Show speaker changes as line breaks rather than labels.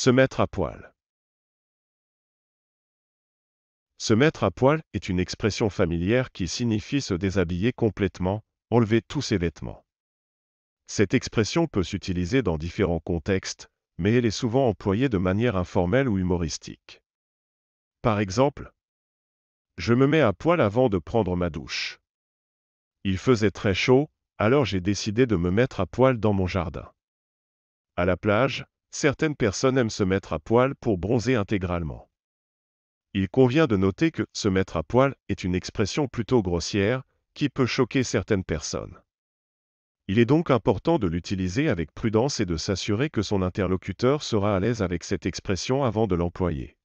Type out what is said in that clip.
Se mettre à poil. Se mettre à poil est une expression familière qui signifie se déshabiller complètement, enlever tous ses vêtements. Cette expression peut s'utiliser dans différents contextes, mais elle est souvent employée de manière informelle ou humoristique. Par exemple, je me mets à poil avant de prendre ma douche. Il faisait très chaud, alors j'ai décidé de me mettre à poil dans mon jardin. À la plage, certaines personnes aiment se mettre à poil pour bronzer intégralement. Il convient de noter que se mettre à poil est une expression plutôt grossière qui peut choquer certaines personnes. Il est donc important de l'utiliser avec prudence et de s'assurer que son interlocuteur sera à l'aise avec cette expression avant de l'employer.